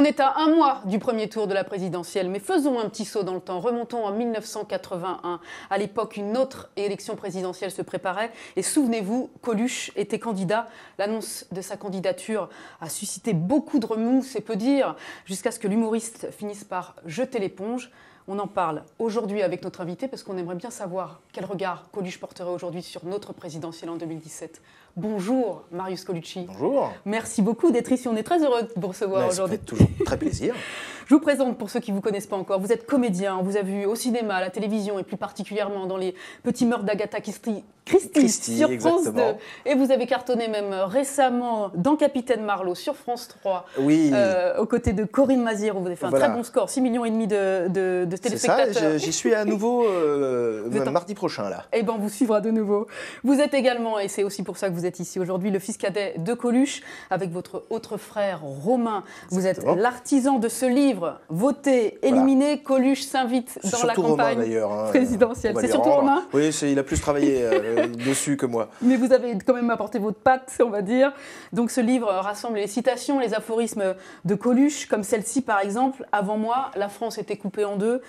On est à un mois du premier tour de la présidentielle, mais faisons un petit saut dans le temps. Remontons en 1981. À l'époque, une autre élection présidentielle se préparait. Et souvenez-vous, Coluche était candidat. L'annonce de sa candidature a suscité beaucoup de remous, c'est peu dire, jusqu'à ce que l'humoriste finisse par jeter l'éponge. On en parle aujourd'hui avec notre invité parce qu'on aimerait bien savoir quel regard Coluche porterait aujourd'hui sur notre présidentielle en 2017. Bonjour Marius Colucci. Bonjour. Merci beaucoup d'être ici. On est très heureux de vous recevoir aujourd'hui. toujours très plaisir. Je vous présente pour ceux qui ne vous connaissent pas encore. Vous êtes comédien, vous avez vu au cinéma, à la télévision et plus particulièrement dans les petits meurtres d'Agatha Christie, Christie, sur France 2. Et vous avez cartonné même euh, récemment dans Capitaine Marlowe sur France 3. Oui. Euh, aux côtés de Corinne Mazière, où vous avez fait un très bon score, 6 millions et demi de, de, de téléspectateurs. j'y suis à nouveau euh, mardi prochain là. Eh ben, vous suivra de nouveau. Vous êtes également, et c'est aussi pour ça que vous êtes ici aujourd'hui, le fils cadet de Coluche avec votre autre frère Romain. Vous êtes l'artisan de ce livre voter, éliminer, Coluche s'invite dans la campagne hein. présidentielle. C'est surtout Romain. Oui, il a plus travaillé euh, dessus que moi. Mais vous avez quand même apporté votre patte, on va dire. Donc ce livre rassemble les citations, les aphorismes de Coluche, comme celle-ci par exemple. Avant moi, la France était coupée en deux.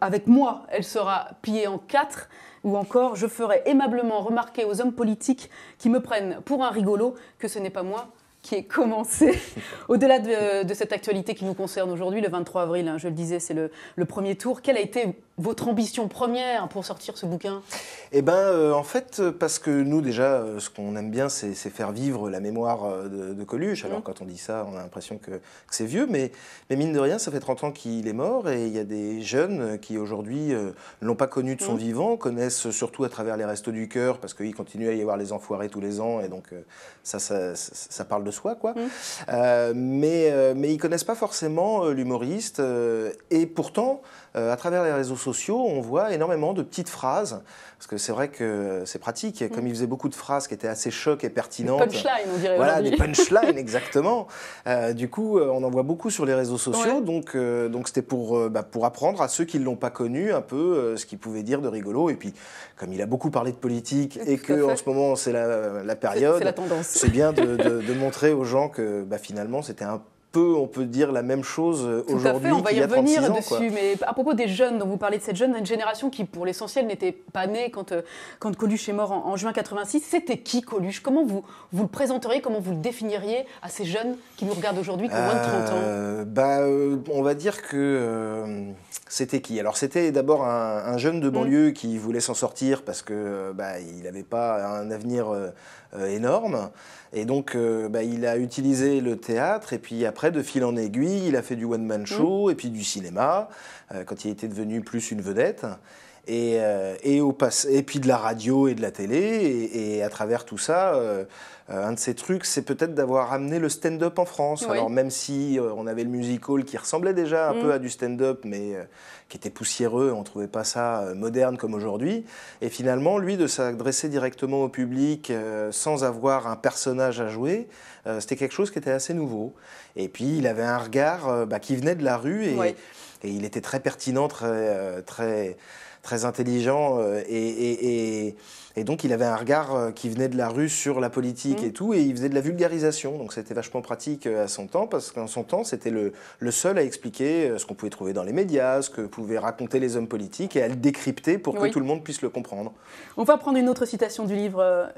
Avec moi, elle sera pillée en quatre ou encore je ferai aimablement remarquer aux hommes politiques qui me prennent pour un rigolo que ce n'est pas moi, qui est commencé, Au-delà de, cette actualité qui nous concerne aujourd'hui, le 23 avril, hein, je le disais, c'est le, premier tour. Quelle a été votre ambition première pour sortir ce bouquin Eh bien, euh, en fait, parce que nous, déjà, euh, ce qu'on aime bien, c'est faire vivre la mémoire euh, de, Coluche. Alors, mmh. quand on dit ça, on a l'impression que, c'est vieux, mais, mais mine de rien, ça fait 30 ans qu'il est mort et il y a des jeunes qui, aujourd'hui, ne l'ont pas connu de son mmh. vivant, connaissent surtout à travers les restos du cœur, parce qu'il continue à y avoir les enfoirés tous les ans, et donc ça, ça, ça, ça parle de de soi, quoi. Mm. Euh, mais, euh, mais ils connaissent pas forcément euh, l'humoriste. et pourtant, à travers les réseaux sociaux, on voit énormément de petites phrases. Parce que c'est vrai que c'est pratique. Comme mm. il faisait beaucoup de phrases qui étaient assez choc et pertinentes. Des punchlines, Voilà, des punchlines, exactement. du coup, on en voit beaucoup sur les réseaux sociaux. Donc, donc c'était pour, bah, pour apprendre à ceux qui ne l'ont pas connu un peu ce qu'il pouvait dire de rigolo. Et puis, comme il a beaucoup parlé de politique et qu'en ce moment, c'est la, période. C'est tendance. C'est bien de montrer aux gens que bah, finalement c'était un peu, on peut dire la même chose euh, aujourd'hui. On va y revenir dessus. Mais à propos des jeunes dont vous parlez de cette jeune génération qui, pour l'essentiel, n'était pas née quand, euh, quand Coluche est mort en, juin 86, c'était qui Coluche Comment vous, vous le présenteriez Comment vous le définiriez à ces jeunes qui nous regardent aujourd'hui qui ont moins de 30 ans euh, bah, On va dire que c'était qui Alors, c'était d'abord un, jeune de mm. banlieue qui voulait s'en sortir parce que bah, il n'avait pas un avenir euh, énorme. Et donc, euh, bah, il a utilisé le théâtre, et puis après, de fil en aiguille, il a fait du one-man mm. show, et puis du cinéma, euh, quand il était devenu plus une vedette. Euh, et, au et puis de la radio et de la télé. Et, à travers tout ça, euh, euh, un de ces trucs, c'est peut-être d'avoir amené le stand-up en France. Alors même si on avait le musical qui ressemblait déjà un mm. peu à du stand-up, mais qui était poussiéreux, on ne trouvait pas ça moderne comme aujourd'hui. Et finalement, lui, de s'adresser directement au public sans avoir un personnage à jouer, c'était quelque chose qui était assez nouveau. Et puis, il avait un regard bah, qui venait de la rue et, et il était très pertinent, très... très très intelligent euh, et, donc il avait un regard euh, qui venait de la rue sur la politique mm. et tout, et il faisait de la vulgarisation. Donc c'était vachement pratique euh, à son temps, parce qu'en son temps, c'était le, seul à expliquer ce qu'on pouvait trouver dans les médias, ce que pouvaient raconter les hommes politiques, et à le décrypter pour que tout le monde puisse le comprendre. On va prendre une autre citation du livre.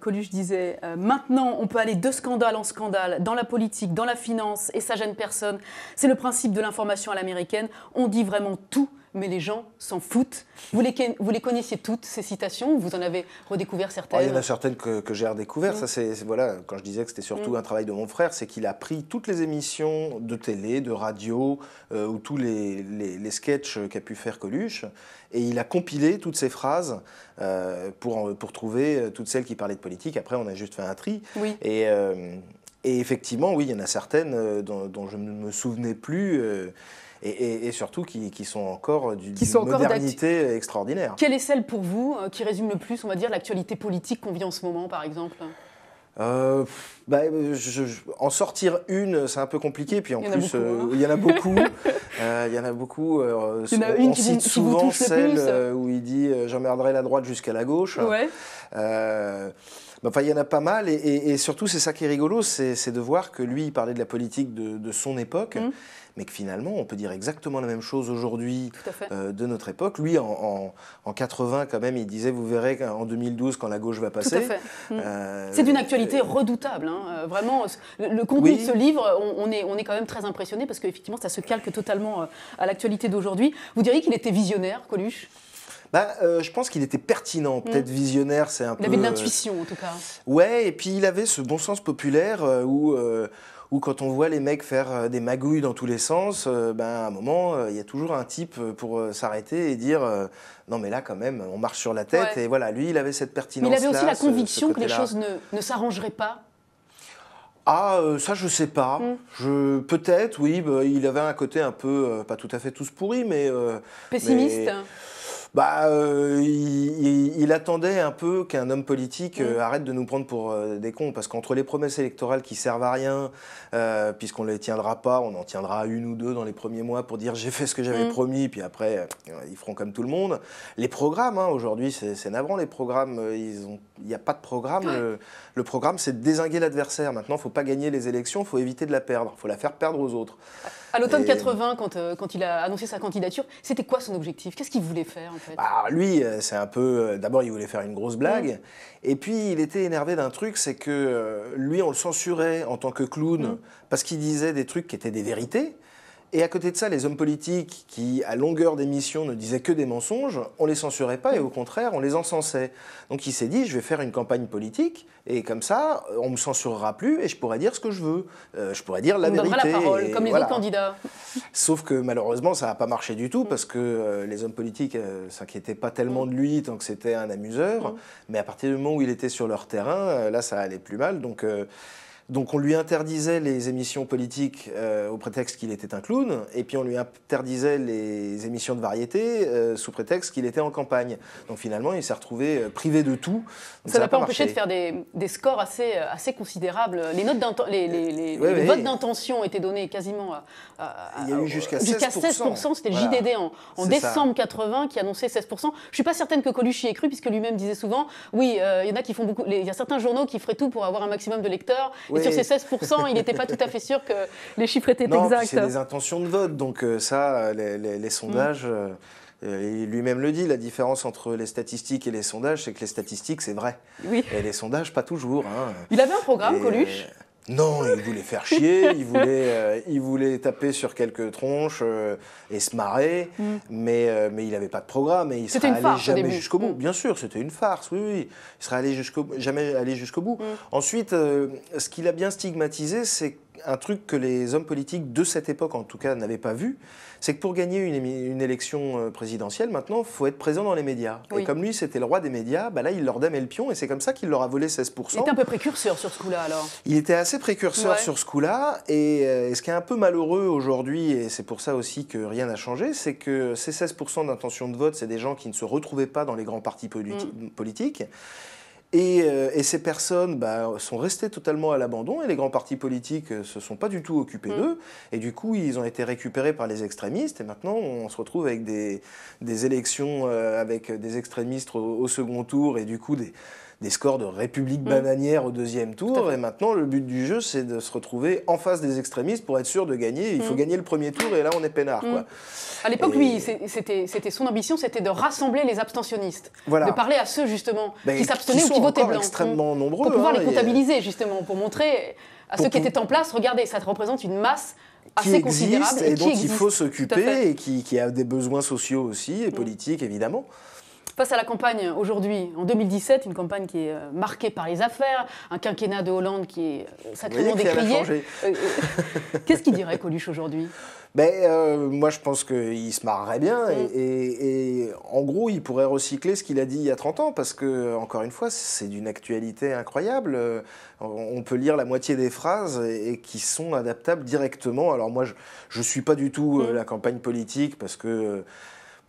Coluche disait Maintenant, on peut aller de scandale en scandale, dans la politique, dans la finance, et ça gêne personne. C'est le principe de l'information à l'américaine. On dit vraiment tout mais les gens s'en foutent. Vous les, vous les connaissiez toutes, ces citations Vous en avez redécouvert certaines oh, Il y en a certaines que, j'ai redécouvertes. Mm. Ça, c'est, voilà, quand je disais que c'était surtout mm. un travail de mon frère, c'est qu'il a pris toutes les émissions de télé, de radio, euh, ou tous les, les, sketchs qu'a pu faire Coluche, et il a compilé toutes ces phrases euh, pour, pour trouver euh, toutes celles qui parlaient de politique. Après, on a juste fait un tri. Et, effectivement, oui, il y en a certaines dont, dont je ne me souvenais plus et, surtout qui, sont encore d'une modernité extraordinaire. Quelle est celle pour vous euh, qui résume le plus, on va dire, l'actualité politique qu'on vit en ce moment, par exemple euh, bah, euh, je, en sortir une, c'est un peu compliqué. Puis en plus, hein. il y en a beaucoup. il y en a beaucoup. une on qui cite souvent celle où il dit j'emmerderai la droite jusqu'à la gauche. Ouais. Enfin, il y en a pas mal, et, surtout, c'est ça qui est rigolo, c'est de voir que lui, il parlait de la politique de, son époque, mm. mais que finalement, on peut dire exactement la même chose aujourd'hui euh, de notre époque. Lui, en, 80, quand même, il disait, vous verrez en 2012, quand la gauche va passer. Mm. Euh, c'est d'une actualité euh, redoutable, hein. vraiment. Le, contenu de ce livre, on, est, on est quand même très impressionné parce qu'effectivement, ça se calque totalement à l'actualité d'aujourd'hui. Vous diriez qu'il était visionnaire, Coluche bah, euh, je pense qu'il était pertinent, hmm. peut-être visionnaire, c'est un il peu. avait euh, de l'intuition en tout cas. Ouais, et puis il avait ce bon sens populaire euh, où. où quand on voit les mecs faire des magouilles dans tous les sens, ben, à un moment, il y a toujours un type pour s'arrêter et dire non mais là quand même, on marche sur la tête. Et voilà, lui, il avait cette pertinence. Mais il avait aussi la conviction que les choses ne, ne s'arrangeraient pas. Ah, ça je sais pas. Hmm. Je peut-être, oui. Bah, il avait un côté un peu, pas tout à fait tous pourris, mais pessimiste bah, euh, il, attendait un peu qu'un homme politique euh, arrête de nous prendre pour euh, des cons, parce qu'entre les promesses électorales qui servent à rien, puisqu'on ne les tiendra pas, on en tiendra une ou deux dans les premiers mois pour dire j'ai fait ce que j'avais mm. promis, puis après ils feront comme tout le monde. Les programmes, hein, aujourd'hui c'est navrant, les programmes, il n'y a pas de programme. Le, le, programme c'est de désinguer l'adversaire. Maintenant, il ne faut pas gagner les élections, il faut éviter de la perdre, il faut la faire perdre aux autres. À l'automne 80, euh, quand, il a annoncé sa candidature, c'était quoi son objectif Qu'est-ce qu'il voulait faire en fait bah, Lui, euh, c'est un peu. Euh, d'abord, il voulait faire une grosse blague. Mm. Et puis, il était énervé d'un truc, c'est que lui, on le censurait en tant que clown mm. parce qu'il disait des trucs qui étaient des vérités. Et à côté de ça, les hommes politiques qui, à longueur d'émission, ne disaient que des mensonges, on les censurait pas et au contraire, on les encensait. Donc il s'est dit, je vais faire une campagne politique et comme ça, on me censurera plus et je pourrai dire ce que je veux. Euh, je pourrai dire la on vérité. la parole, comme les autres candidats. Sauf que malheureusement, ça n'a pas marché du tout parce que euh, les hommes politiques ne euh, s'inquiétaient pas tellement de lui tant que c'était un amuseur. Mm. Mais à partir du moment où il était sur leur terrain, là, ça allait plus mal. Donc donc on lui interdisait les émissions politiques euh, au prétexte qu'il était un clown, et puis on lui interdisait les émissions de variété euh, sous prétexte qu'il était en campagne. Donc finalement, il s'est retrouvé euh, privé de tout. Ça n'a pas, empêché de faire des, scores assez, assez considérables. Les, notes les, votes d'intention étaient donnés quasiment à, Il y a eu jusqu'à 16%. C'était le JDD en, décembre 80 qui annonçait 16%. Je ne suis pas certaine que Coluche y ait cru, puisque lui-même disait souvent, oui, il y en a qui font beaucoup, il y a certains journaux qui feraient tout pour avoir un maximum de lecteurs sur ces 16%, il n'était pas tout à fait sûr que les chiffres étaient non, exacts. C'est des intentions de vote, donc euh, ça, euh, les, sondages. il mm. euh, lui-même le dit, la différence entre les statistiques et les sondages, c'est que les statistiques, c'est vrai. Oui. Et les sondages, pas toujours. Hein. Il avait un programme, Coluche non, il voulait faire chier, il, voulait, euh, il taper sur quelques tronches euh, et se marrer, mm. mais, euh, mais il n'avait pas de programme et il serait allé jamais jusqu'au bout. Mm. Bien sûr, c'était une farce, oui, oui. Il serait allé jusqu'au, jamais allé jusqu'au bout. Mm. Ensuite, ce qu'il a bien stigmatisé, c'est un truc que les hommes politiques de cette époque, en tout cas, n'avaient pas vu, c'est que pour gagner une, élection euh, présidentielle, maintenant, il faut être présent dans les médias. Et comme lui, c'était le roi des médias, bah là, il leur damait le pion, et c'est comme ça qu'il leur a volé 16%. Il était un peu précurseur sur ce coup-là, alors Il était assez précurseur sur ce coup-là, euh, et, ce qui est un peu malheureux aujourd'hui, et c'est pour ça aussi que rien n'a changé, c'est que ces 16% d'intention de vote, c'est des gens qui ne se retrouvaient pas dans les grands partis mm. politiques. Euh, et, ces personnes bah, sont restées totalement à l'abandon et les grands partis politiques ne euh, se sont pas du tout occupés mm. d'eux. Et du coup, ils ont été récupérés par les extrémistes. Et maintenant, on se retrouve avec des, élections euh, avec des extrémistes au, au second tour et du coup des des scores de République mm. bananière au deuxième tour. Et maintenant, le but du jeu, c'est de se retrouver en face des extrémistes pour être sûr de gagner. Il faut mm. gagner le premier tour et là, on est peinard. Mm. Quoi. À l'époque, lui, c'était son ambition, c'était de rassembler les abstentionnistes. De parler à ceux, justement, ben, qui s'abstenaient ou qui votaient blanc. extrêmement nombreux. Pour pouvoir hein, les comptabiliser, justement, pour montrer à ceux qui étaient en place, regardez, ça représente une masse qui existe et, dont il faut s'occuper et qui, a des besoins sociaux aussi et politiques évidemment passe à la campagne aujourd'hui, en 2017, une campagne qui est euh, marquée par les affaires, un quinquennat de Hollande qui est euh, sacrément décrié. Euh, qu'est-ce qu'il dirait Coluche aujourd'hui ben, Moi, je pense qu'il se marrerait bien. Mm. Et, en gros, il pourrait recycler ce qu'il a dit il y a 30 ans, parce que, encore une fois, c'est d'une actualité incroyable. On peut lire la moitié des phrases et, qui sont adaptables directement. Alors, moi, je ne suis pas du tout mm. la campagne politique, parce que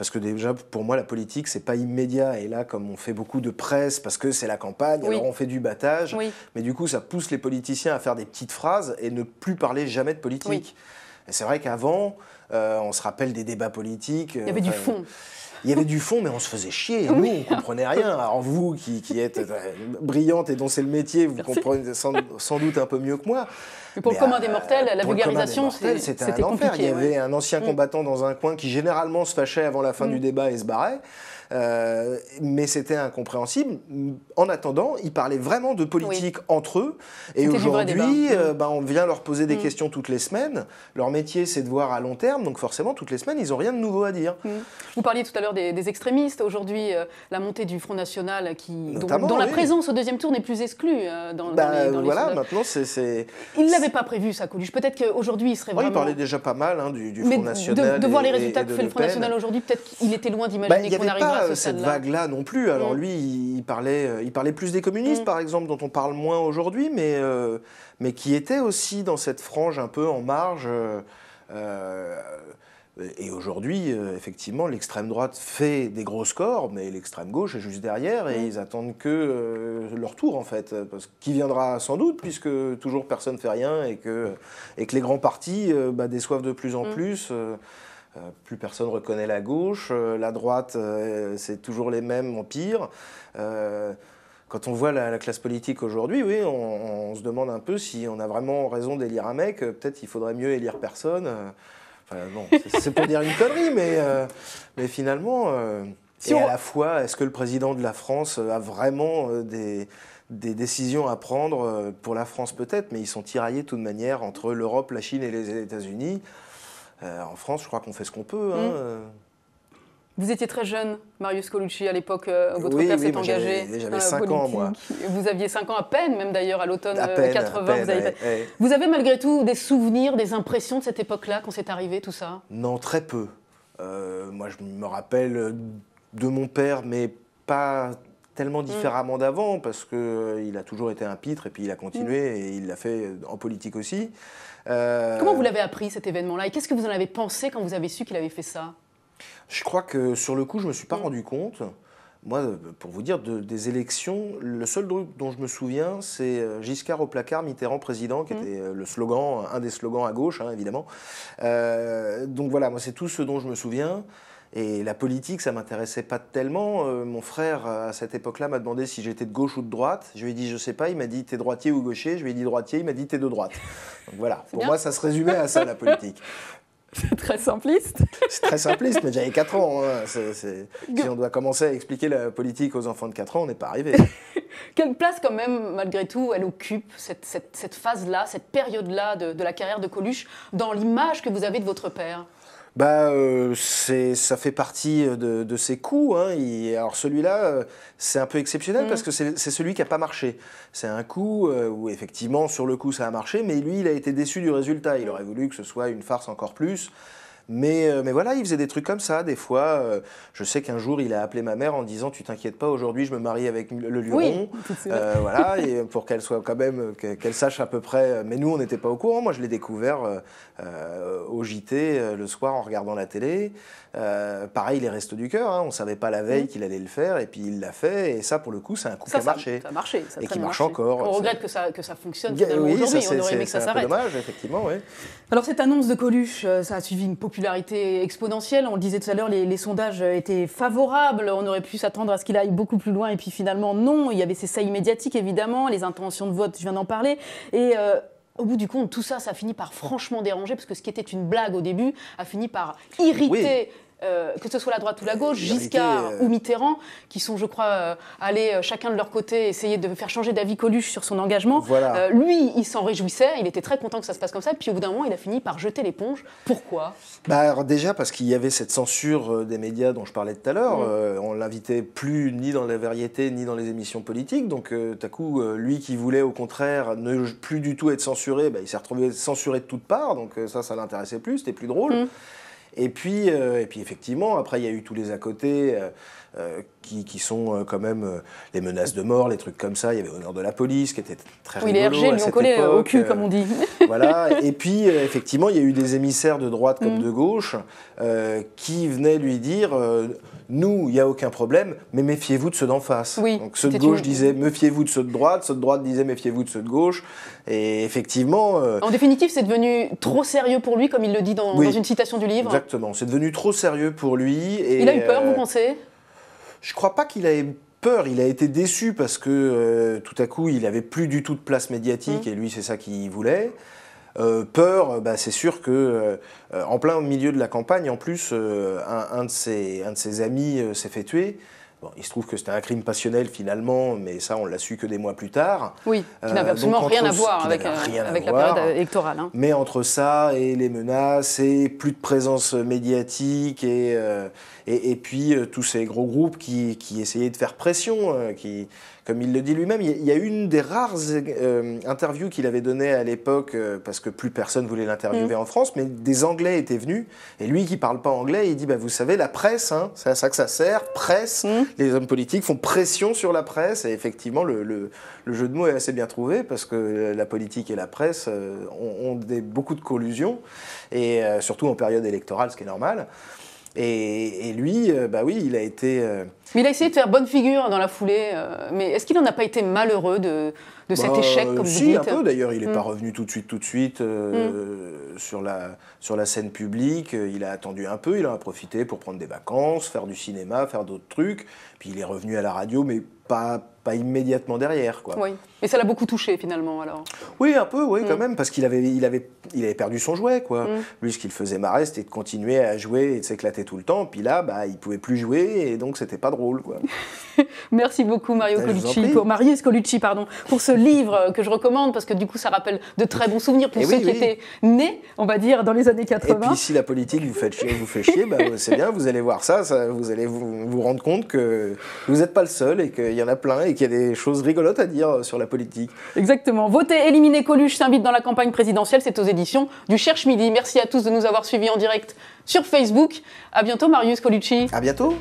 parce que déjà, pour moi, la politique, c'est pas immédiat. Et là, comme on fait beaucoup de presse, parce que c'est la campagne, alors on fait du battage. Mais du coup, ça pousse les politiciens à faire des petites phrases et ne plus parler jamais de politique. Et c'est vrai qu'avant, euh, on se rappelle des débats politiques. Il y avait euh, du fond. Il y avait du fond, mais on se faisait chier. Nous, oui. on comprenait rien. Alors vous, qui, êtes euh, brillante et dont c'est le métier, vous comprenez sans, doute un peu mieux que moi. Mais pour le commun des mortels, la vulgarisation, c'était un enfer. Il y avait un ancien mm. combattant dans un coin qui généralement se fâchait avant la fin mm. du débat et se barrait. mais c'était incompréhensible. En attendant, ils parlaient vraiment de politique entre eux. Et aujourd'hui, mm. bah, on vient leur poser des questions toutes les semaines. Leur métier, c'est de voir à long terme donc forcément, toutes les semaines, ils n'ont rien de nouveau à dire. Mm. Vous parliez tout à l'heure des, extrémistes. Aujourd'hui, euh, la montée du Front National, qui, dont, la présence au deuxième tour n'est plus exclue euh, dans, dans, bah, Voilà, maintenant, c'est. Il ne l'avait pas prévu, ça, Coluche. Peut-être qu'aujourd'hui, il serait vraiment. Oui, il parlait déjà pas mal hein, du, Front National. De, de voir les résultats que fait le Front National aujourd'hui, peut-être qu'il était loin bah, d'imaginer qu'on arriverait à ce euh, cette vague-là non plus. Alors, mm. lui, il parlait, il parlait plus des communistes, mm. par exemple, dont on parle moins aujourd'hui, mais, mais qui était aussi dans cette frange un peu en marge. Euh, et aujourd'hui, euh, effectivement, l'extrême droite fait des gros scores, mais l'extrême gauche est juste derrière et ils attendent que euh, leur tour, en fait, parce qui viendra sans doute, puisque toujours personne ne fait rien et que, et que les grands partis bah, déçoivent de plus en mm. plus. plus personne reconnaît la gauche, la droite, c'est toujours les mêmes en pire. Quand on voit la, classe politique aujourd'hui, oui, on, se demande un peu si on a vraiment raison d'élire un mec. Euh, peut-être il faudrait mieux élire personne. Euh, enfin, c'est pour dire une connerie, mais, euh, mais finalement. Euh, et à la fois, est-ce que le président de la France a vraiment des, décisions à prendre pour la France peut-être, mais ils sont tiraillés de toute manière entre l'Europe, la Chine et les États-Unis. en France, je crois qu'on fait ce qu'on peut. Hein. Mmh. Vous étiez très jeune, Marius Colucci, à l'époque euh, votre père s'est engagé. J'avais 5 ans, moi. Vous aviez 5 ans à peine, même d'ailleurs, à l'automne 80. Euh, vous, avez... vous, avez... malgré tout des souvenirs, des impressions de cette époque-là, quand c'est arrivé, tout ça Non, très peu. Euh, moi, je me rappelle de mon père, mais pas tellement différemment mm. d'avant, parce qu'il a toujours été un pitre, et puis il a continué, mm. et il l'a fait en politique aussi. Comment vous l'avez appris, cet événement-là Et qu'est-ce que vous en avez pensé quand vous avez su qu'il avait fait ça je crois que sur le coup, je ne me suis pas mm. rendu compte. Moi, euh, pour vous dire, des élections, le seul truc dont je me souviens, c'est euh, Giscard au placard, Mitterrand président, qui mm. était euh, le slogan, un des slogans à gauche, hein, évidemment. donc voilà, moi, c'est tout ce dont je me souviens. Et la politique, ça m'intéressait pas tellement. mon frère, à cette époque-là, m'a demandé si j'étais de gauche ou de droite. Je lui ai dit, je sais pas. Il m'a dit, t'es droitier ou gaucher Je lui ai dit droitier. Il m'a dit, t'es de droite. Donc voilà. Pour moi, ça se résumait à ça, la politique. C'est très simpliste. C'est très simpliste, mais j'avais 4 ans. Hein. Si on doit commencer à expliquer la politique aux enfants de 4 ans, on n'est pas arrivé. Quelle place, quand même, malgré tout, elle occupe, cette, phase-là, cette, période-là de la carrière de Coluche, dans l'image que vous avez de votre père bah, euh, ça fait partie euh, de, ses coups. Hein. alors celui-là, euh, c'est un peu exceptionnel mm. parce que c'est celui qui n'a pas marché. C'est un coup où effectivement, sur le coup, ça a marché, mais lui, il a été déçu du résultat. Il aurait voulu que ce soit une farce encore plus. Euh, mais, voilà, il faisait des trucs comme ça. Des fois, euh, je sais qu'un jour, il a appelé ma mère en disant Tu t'inquiètes pas, aujourd'hui, je me marie avec le Luron. Euh, voilà, et pour qu'elle soit quand même, qu'elle sache à peu près. Mais nous, on n'était pas au courant. Moi, je l'ai découvert au JT le soir en regardant la télé. pareil, les restos du cœur. Hein. on ne savait pas la veille qu'il allait le faire, et puis il l'a fait. Et ça, pour le coup, c'est un coup qui a marché. Ça a marché. et qui marche encore. On regrette que ça, fonctionne. Oui, aujourd'hui. on aurait aimé que ça s'arrête. C'est dommage, effectivement. Alors, cette annonce de Coluche, ça a suivi une popularité exponentielle. On le disait tout à l'heure, les, sondages étaient favorables. On aurait pu s'attendre à ce qu'il aille beaucoup plus loin. Et puis finalement, non. Il y avait ces saillies médiatiques, évidemment, les intentions de vote, je viens d'en parler. Et euh, au bout du compte, tout ça, ça finit par franchement déranger, parce que ce qui était une blague au début a fini par irriter. Euh, que ce soit la droite ou la gauche, Giscard euh, ou Mitterrand, qui sont, je crois, euh, allés chacun de leur côté essayer de faire changer d'avis Coluche sur son engagement. lui, il s'en réjouissait, il était très content que ça se passe comme ça, puis au bout d'un moment, il a fini par jeter l'éponge. Pourquoi bah Déjà parce qu'il y avait cette censure des médias dont je parlais tout à l'heure. Mm. on l'invitait plus ni dans la variété, ni dans les émissions politiques. Donc, tout à coup, lui qui voulait, au contraire, ne plus du tout être censuré, bah, il s'est retrouvé censuré de toutes parts. Donc, ça, ça l'intéressait plus, c'était plus drôle. Mm. Et puis, euh, et puis effectivement, après, il y a eu tous les à côté euh, euh, qui, qui, sont euh, quand même euh, les menaces de mort, les trucs comme ça. Il y avait Honneur de la police qui était très oui, les RG lui ont collé au cul, comme on dit. voilà. Et puis, effectivement, il y a eu des émissaires de droite comme mm. de gauche qui venaient lui dire nous, il n'y a aucun problème, mais méfiez-vous de ceux d'en face. Donc ceux de gauche disaient méfiez-vous de ceux de droite, ceux de droite disaient méfiez-vous de ceux de gauche. Et effectivement. En définitive, c'est devenu trop sérieux pour lui, comme il le dit dans, une citation du livre. Exactement, c'est devenu trop sérieux pour lui. Et il a eu peur, vous pensez je crois pas qu'il ait peur, il a été déçu parce que euh, tout à coup, il avait plus du tout de place médiatique mmh. et lui, c'est ça qu'il voulait. Euh, peur, bah, c'est sûr que euh, en plein milieu de la campagne, en plus, un de ses amis s'est fait tuer. Bon, il se trouve que c'était un crime passionnel finalement, mais ça, on l'a su que des mois plus tard. Oui, qui n'avait euh, absolument rien à voir avec, euh, avec la période euh, électorale. Hein. Mais entre ça et les menaces, et plus de présence médiatique, et, et, puis tous ces gros groupes qui, qui essayaient de faire pression, qui, comme il le dit lui-même, il y a une des rares interviews qu'il avait données à l'époque, parce que plus personne voulait l'interviewer mmh. en France, mais des Anglais étaient venus, et lui qui parle pas anglais, il dit, bah, vous savez, la presse, hein, c'est à ça que ça sert, presse. Mmh les hommes politiques font pression sur la presse. Et effectivement, le, jeu de mots est assez bien trouvé parce que la politique et la presse euh, ont, des, beaucoup de collusions, et euh, surtout en période électorale, ce qui est normal. Et, lui, euh, bah oui, il a été. Mais euh, il a essayé de faire bonne figure dans la foulée. Euh, mais est-ce qu'il n'en a pas été malheureux de, cet bah, échec, comme si, un peu. D'ailleurs, il n'est hmm. pas revenu tout de suite, tout de suite hmm. sur, la, sur la scène publique. Il a attendu un peu. Il en a profité pour prendre des vacances, faire du cinéma, faire d'autres trucs. Puis il est revenu à la radio, mais pas pas immédiatement derrière. Quoi. Oui, mais ça l'a beaucoup touché finalement alors. Oui, un peu, oui, quand mm. même, parce qu'il avait, il avait, il avait perdu son jouet. Quoi. Mm. Lui, ce qu'il faisait marrer, c'était de continuer à jouer et de s'éclater tout le temps. Puis là, bah, il pouvait plus jouer et donc c'était pas drôle. Quoi. Merci beaucoup Mario Colucci, pour, Marius Colucci, pardon, pour ce livre que je recommande parce que du coup, ça rappelle de très bons souvenirs pour eh ceux qui étaient nés, on va dire, dans les années 80. Et puis si la politique vous fait chier, vous fait chier, bah, c'est bien, vous allez voir ça, vous allez vous, vous rendre compte que vous n'êtes pas le seul et qu'il y en a plein et qu'il y a des choses rigolotes à dire euh, sur la politique. Exactement. Voter, éliminer Coluche s'invite dans la campagne présidentielle. C'est aux éditions du Cherche Midi. Merci à tous de nous avoir suivis en direct sur Facebook. À bientôt, Marius Colucci. À bientôt.